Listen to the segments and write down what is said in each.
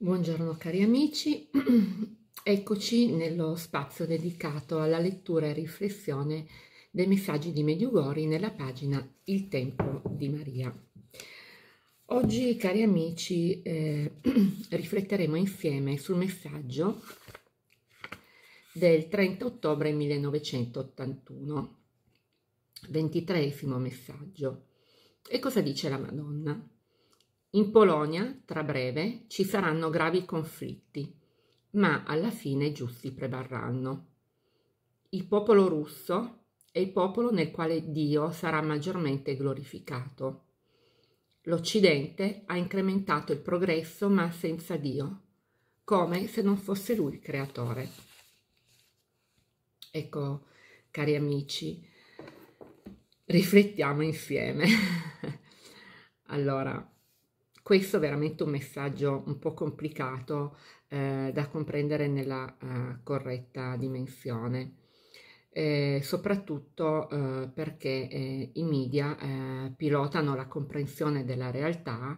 Buongiorno cari amici, eccoci nello spazio dedicato alla lettura e riflessione dei messaggi di Mediugori nella pagina Il Tempo di Maria. Oggi cari amici eh, rifletteremo insieme sul messaggio del 30 ottobre 1981, ventitreesimo messaggio. E cosa dice la Madonna? In Polonia, tra breve, ci saranno gravi conflitti, ma alla fine i giusti prevarranno. Il popolo russo è il popolo nel quale Dio sarà maggiormente glorificato. L'Occidente ha incrementato il progresso ma senza Dio, come se non fosse lui il creatore. Ecco, cari amici, riflettiamo insieme. allora, questo è veramente un messaggio un po' complicato eh, da comprendere nella uh, corretta dimensione, eh, soprattutto eh, perché eh, i media eh, pilotano la comprensione della realtà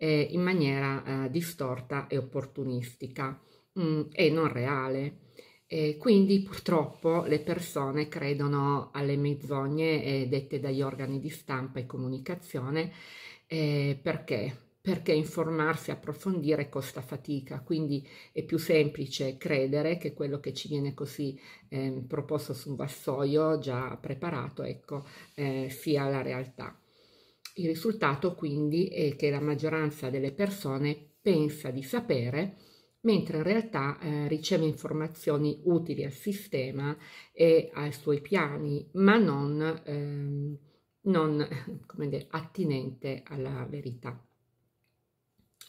in maniera distorta e opportunistica mh, mm, e non reale. E quindi purtroppo le persone credono alle menzogne dette dagli organi di stampa e comunicazione perché perché informarsi, e approfondire costa fatica, quindi è più semplice credere che quello che ci viene così eh, proposto su un vassoio già preparato ecco, eh, sia la realtà. Il risultato quindi è che la maggioranza delle persone pensa di sapere mentre in realtà eh, riceve informazioni utili al sistema e ai suoi piani, ma non, ehm, non dire, attinente alla verità.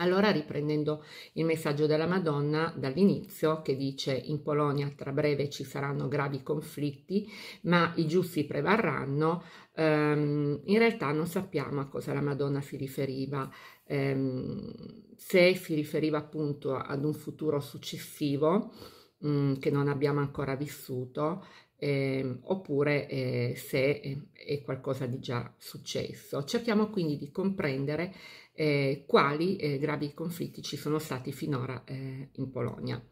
Allora, riprendendo il messaggio della Madonna dall'inizio, che dice in Polonia tra breve ci saranno gravi conflitti, ma i giusti prevarranno, ehm, in realtà non sappiamo a cosa la Madonna si riferiva, ehm, se si riferiva appunto ad un futuro successivo mh, mm, che non abbiamo ancora vissuto, eh, oppure eh, se eh, è qualcosa di già successo. Cerchiamo quindi di comprendere eh, quali eh, gravi conflitti ci sono stati finora eh, in Polonia.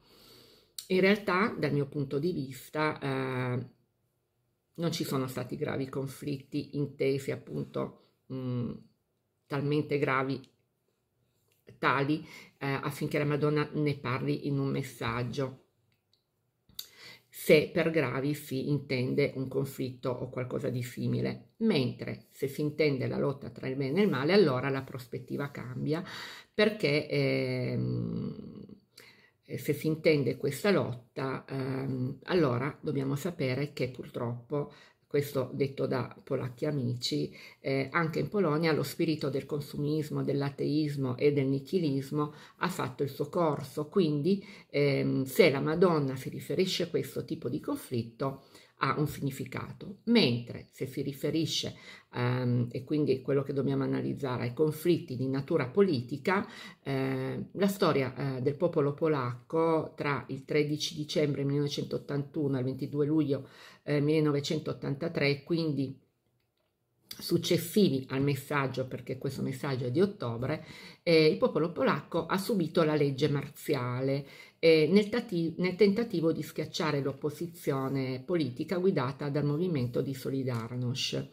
In realtà, dal mio punto di vista, non ci sono stati gravi conflitti intesi appunto mh, talmente gravi tali affinché la Madonna ne parli in un messaggio se per gravi si intende un conflitto o qualcosa di simile, mentre se si intende la lotta tra il bene e il male, allora la prospettiva cambia, perché ehm, eh, se si intende questa lotta, ehm, allora dobbiamo sapere che purtroppo questo detto da polacchi amici, eh, anche in Polonia lo spirito del consumismo, dell'ateismo e del nichilismo ha fatto il suo corso, quindi ehm, se la Madonna si riferisce a questo tipo di conflitto, ha un significato, mentre se si riferisce, ehm, e quindi quello che dobbiamo analizzare, ai conflitti di natura politica, eh, la storia eh, del popolo polacco tra il 13 dicembre 1981 e il 22 luglio eh, 1983, quindi successivi al messaggio, perché questo messaggio è di ottobre, eh, il popolo polacco ha subito la legge marziale eh, nel, tati- nel, tentativo di schiacciare l'opposizione politica guidata dal movimento di Solidarnosc.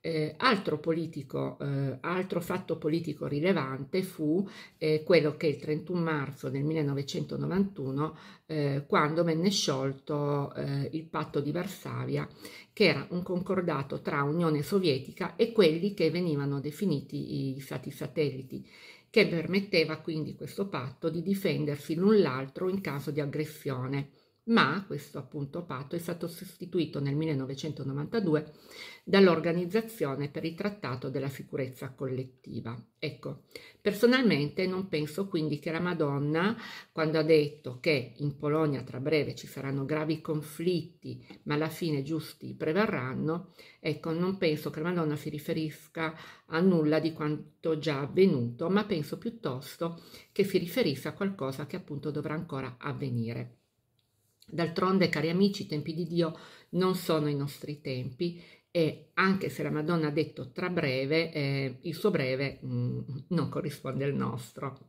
Eh, altro, politico, eh, altro, fatto politico rilevante fu eh, quello che il 31 marzo del 1991, eh, quando venne sciolto eh, il patto di Varsavia, che era un concordato tra Unione Sovietica e quelli che venivano definiti i stati satelliti, che permetteva quindi questo patto di difendersi l'un l'altro in caso di aggressione ma questo appunto patto è stato sostituito nel 1992 dall'Organizzazione per il Trattato della Sicurezza Collettiva. Ecco, personalmente non penso quindi che la Madonna, quando ha detto che in Polonia tra breve ci saranno gravi conflitti, ma alla fine giusti prevarranno, ecco, non penso che la Madonna si riferisca a nulla di quanto già avvenuto, ma penso piuttosto che si riferisca a qualcosa che appunto dovrà ancora avvenire. D'altronde, cari amici, i tempi di Dio non sono i nostri tempi e anche se la Madonna ha detto tra breve, eh, il suo breve mh, mm, non corrisponde al nostro.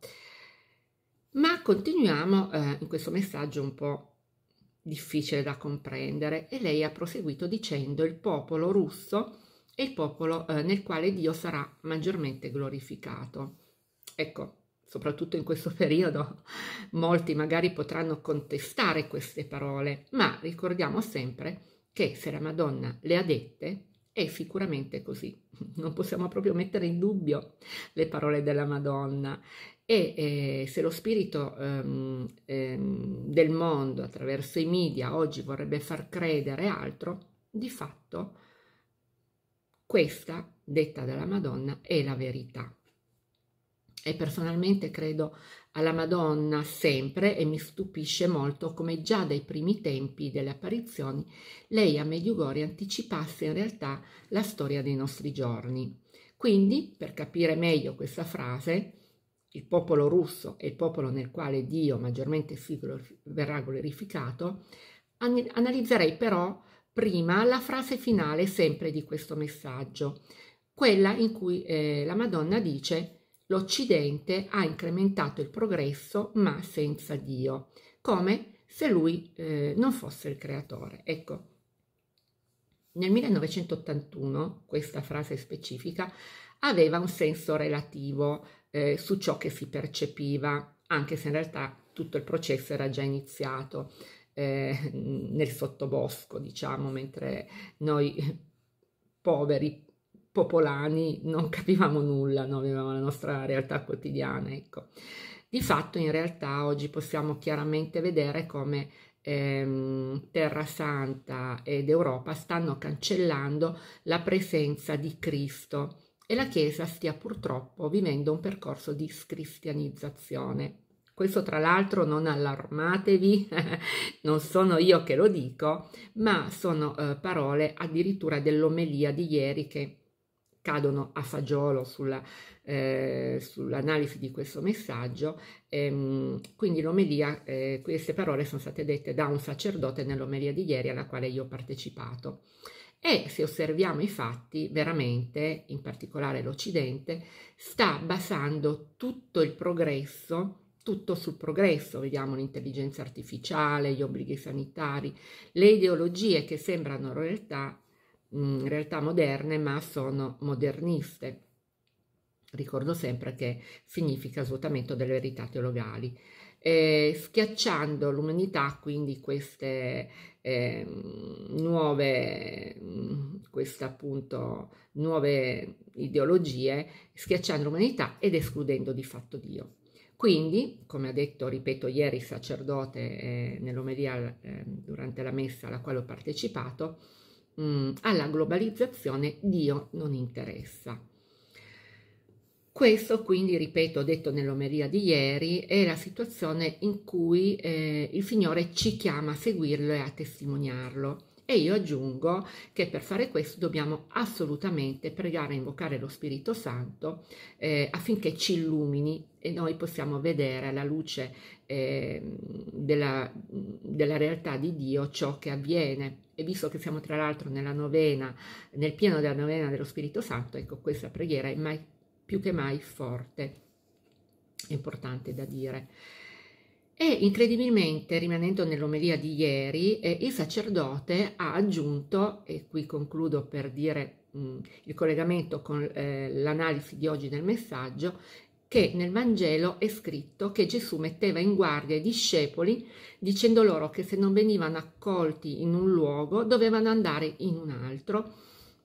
Ma continuiamo eh, in questo messaggio un po' difficile da comprendere e lei ha proseguito dicendo il popolo russo è il popolo eh, nel quale Dio sarà maggiormente glorificato. Ecco, soprattutto in questo periodo, molti magari potranno contestare queste parole, ma ricordiamo sempre che se la Madonna le ha dette, è sicuramente così. Non possiamo proprio mettere in dubbio le parole della Madonna. E eh, se lo spirito ehm, ehm, del mondo attraverso i media oggi vorrebbe far credere altro, di fatto questa, detta dalla Madonna, è la verità e personalmente credo alla Madonna sempre e mi stupisce molto come già dai primi tempi delle apparizioni lei a Medjugorje anticipasse in realtà la storia dei nostri giorni. Quindi, per capire meglio questa frase, il popolo russo è il popolo nel quale Dio maggiormente si verrà glorificato, analizzerei però prima la frase finale sempre di questo messaggio, quella in cui eh, la Madonna dice L'Occidente ha incrementato il progresso ma senza Dio, come se lui eh, non fosse il creatore. Ecco, nel 1981 questa frase specifica aveva un senso relativo eh, su ciò che si percepiva, anche se in realtà tutto il processo era già iniziato eh, nel sottobosco, diciamo, mentre noi poveri popolani non capivamo nulla, non avevamo la nostra realtà quotidiana, ecco. Di fatto in realtà oggi possiamo chiaramente vedere come ehm, Terra Santa ed Europa stanno cancellando la presenza di Cristo e la Chiesa stia purtroppo vivendo un percorso di scristianizzazione. Questo tra l'altro non allarmatevi, non sono io che lo dico, ma sono eh, parole addirittura dell'omelia di ieri che cadono a fagiolo eh, sull'analisi eh, sull di questo messaggio. Ehm, quindi l'omelia, eh, queste parole sono state dette da un sacerdote nell'omelia di ieri alla quale io ho partecipato. E se osserviamo i fatti, veramente, in particolare l'Occidente, sta basando tutto il progresso tutto sul progresso, vediamo l'intelligenza artificiale, gli obblighi sanitari, le ideologie che sembrano realtà Mm, realtà moderne, ma sono moderniste. Ricordo sempre che significa svuotamento delle verità teologali. Eh, schiacciando l'umanità, quindi queste eh, nuove, mm, queste appunto nuove ideologie, schiacciando l'umanità ed escludendo di fatto Dio. Quindi, come ha detto, ripeto, ieri il sacerdote eh, nell'omelia ehm, durante la messa alla quale ho partecipato, mh, mm, alla globalizzazione Dio non interessa. Questo quindi, ripeto, ho detto nell'omeria di ieri, è la situazione in cui eh, il Signore ci chiama a seguirlo e a testimoniarlo. E io aggiungo che per fare questo dobbiamo assolutamente pregare e invocare lo Spirito Santo eh, affinché ci illumini e noi possiamo vedere alla luce eh, della, della realtà di Dio ciò che avviene e visto che siamo tra l'altro nella novena, nel pieno della novena dello Spirito Santo, ecco questa preghiera è mai, più che mai forte, importante da dire. E incredibilmente, rimanendo nell'omelia di ieri, eh, il sacerdote ha aggiunto, e qui concludo per dire mh, mm, il collegamento con eh, l'analisi di oggi del messaggio, che nel Vangelo è scritto che Gesù metteva in guardia i discepoli dicendo loro che se non venivano accolti in un luogo dovevano andare in un altro,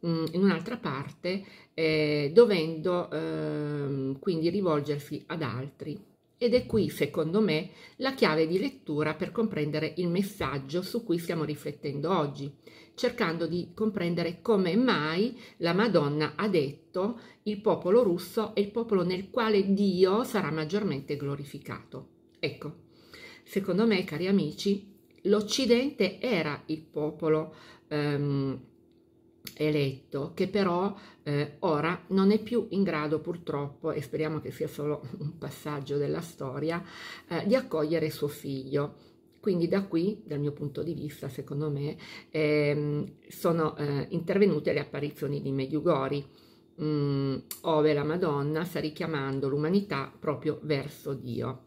mm, in un'altra parte, eh, dovendo eh, quindi rivolgersi ad altri. Ed è qui, secondo me, la chiave di lettura per comprendere il messaggio su cui stiamo riflettendo oggi cercando di comprendere come mai la Madonna ha detto il popolo russo è il popolo nel quale Dio sarà maggiormente glorificato. Ecco, secondo me, cari amici, l'Occidente era il popolo ehm, eletto che però eh, ora non è più in grado purtroppo e speriamo che sia solo un passaggio della storia eh, di accogliere suo figlio quindi da qui, dal mio punto di vista, secondo me, ehm, sono eh, intervenute le apparizioni di Mediugori, mh, mm, ove la Madonna sta richiamando l'umanità proprio verso Dio.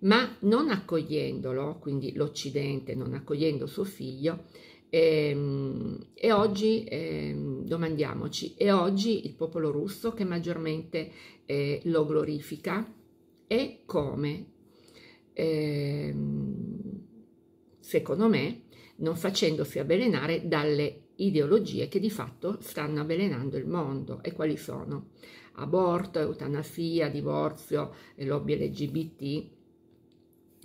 Ma non accogliendolo, quindi l'Occidente non accogliendo suo figlio, ehm, e oggi ehm, domandiamoci, è oggi il popolo russo che maggiormente eh, lo glorifica e come? Ehm, secondo me, non facendosi avvelenare dalle ideologie che di fatto stanno avvelenando il mondo. E quali sono? Aborto, eutanasia, divorzio, eh, lobby LGBT,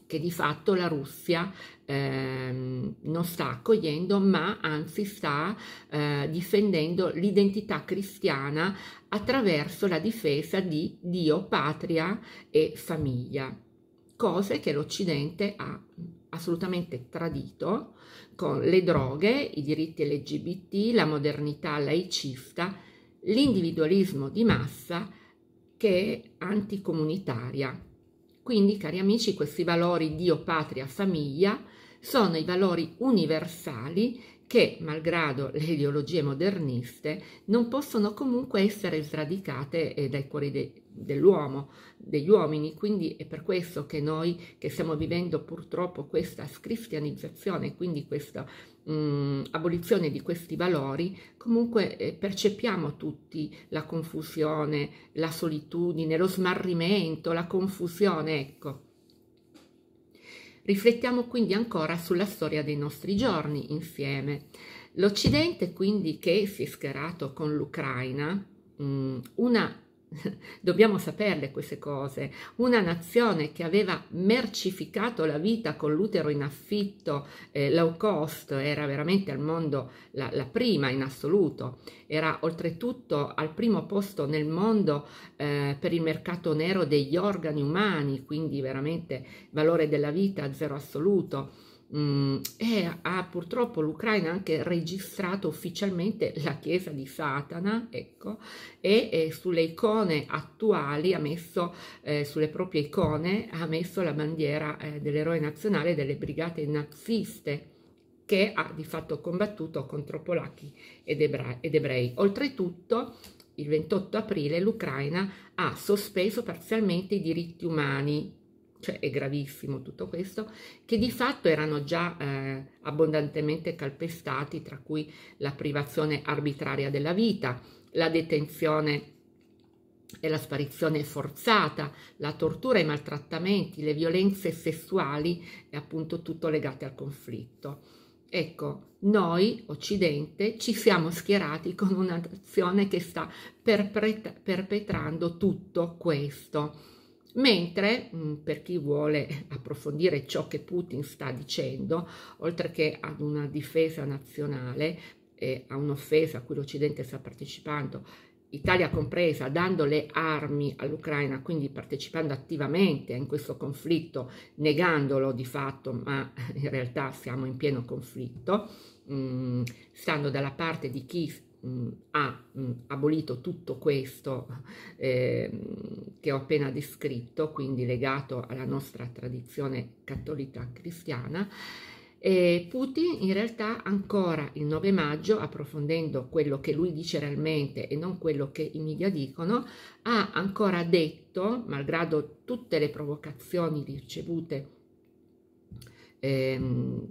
che di fatto la Russia ehm, non sta accogliendo, ma anzi sta eh, difendendo l'identità cristiana attraverso la difesa di Dio, patria e famiglia, cose che l'Occidente ha assolutamente tradito con le droghe, i diritti LGBT, la modernità laicista, l'individualismo di massa che è anticomunitaria. Quindi, cari amici, questi valori Dio, patria, famiglia sono i valori universali che, malgrado le ideologie moderniste, non possono comunque essere sradicate dai cuori dei, dell'uomo, degli uomini, quindi è per questo che noi che stiamo vivendo purtroppo questa scristianizzazione, quindi questa mh, mm, abolizione di questi valori, comunque eh, percepiamo tutti la confusione, la solitudine, lo smarrimento, la confusione, ecco. Riflettiamo quindi ancora sulla storia dei nostri giorni insieme. L'Occidente quindi che si è schierato con l'Ucraina, mm, una dobbiamo saperle queste cose. Una nazione che aveva mercificato la vita con l'utero in affitto eh, low cost, era veramente al mondo la, la, prima in assoluto, era oltretutto al primo posto nel mondo eh, per il mercato nero degli organi umani, quindi veramente valore della vita zero assoluto mh, mm, e ha purtroppo l'Ucraina anche registrato ufficialmente la chiesa di Satana, ecco, e, e sulle icone attuali ha messo, eh, sulle proprie icone, ha messo la bandiera eh, dell'eroe nazionale delle brigate naziste che ha di fatto combattuto contro polacchi ed, ebra ed ebrei. Oltretutto, il 28 aprile l'Ucraina ha sospeso parzialmente i diritti umani cioè è gravissimo tutto questo, che di fatto erano già eh, abbondantemente calpestati, tra cui la privazione arbitraria della vita, la detenzione e la sparizione forzata, la tortura e i maltrattamenti, le violenze sessuali e appunto tutto legate al conflitto. Ecco, noi, Occidente, ci siamo schierati con una nazione che sta perpetrando tutto questo Mentre, mm, per chi vuole approfondire ciò che Putin sta dicendo, oltre che ad una difesa nazionale, eh, a un'offesa a cui l'Occidente sta partecipando, Italia compresa, dando le armi all'Ucraina, quindi partecipando attivamente in questo conflitto, negandolo di fatto, ma in realtà siamo in pieno conflitto, mh, mm, stando dalla parte di chi mh, mm, ha mh, mm, abolito tutto questo eh, che ho appena descritto, quindi legato alla nostra tradizione cattolica cristiana, e Putin in realtà ancora il 9 maggio, approfondendo quello che lui dice realmente e non quello che i media dicono, ha ancora detto, malgrado tutte le provocazioni ricevute, ehm,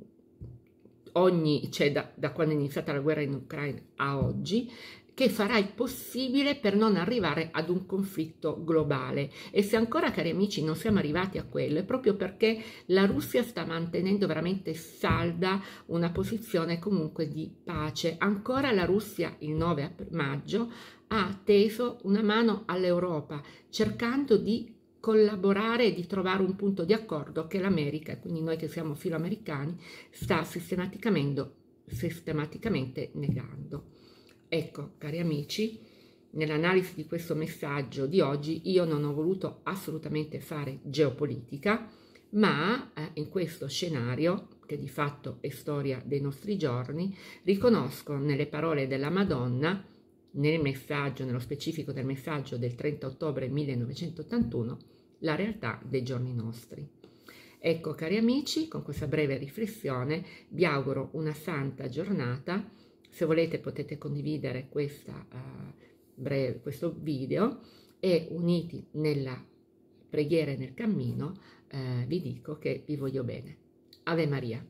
ogni, cioè da, da quando è iniziata la guerra in Ucraina a oggi, che farà il possibile per non arrivare ad un conflitto globale. E se ancora, cari amici, non siamo arrivati a quello, è proprio perché la Russia sta mantenendo veramente salda una posizione comunque di pace. Ancora la Russia il 9 maggio ha teso una mano all'Europa cercando di collaborare e di trovare un punto di accordo che l'America, quindi noi che siamo filoamericani, sta sistematicamente negando. Ecco, cari amici, nell'analisi di questo messaggio di oggi io non ho voluto assolutamente fare geopolitica, ma eh, in questo scenario, che di fatto è storia dei nostri giorni, riconosco nelle parole della Madonna, nel messaggio, nello specifico del messaggio del 30 ottobre 1981, la realtà dei giorni nostri. Ecco cari amici, con questa breve riflessione vi auguro una santa giornata, se volete potete condividere questa, uh, breve, questo video e uniti nella preghiera e nel cammino eh, vi dico che vi voglio bene. Ave Maria.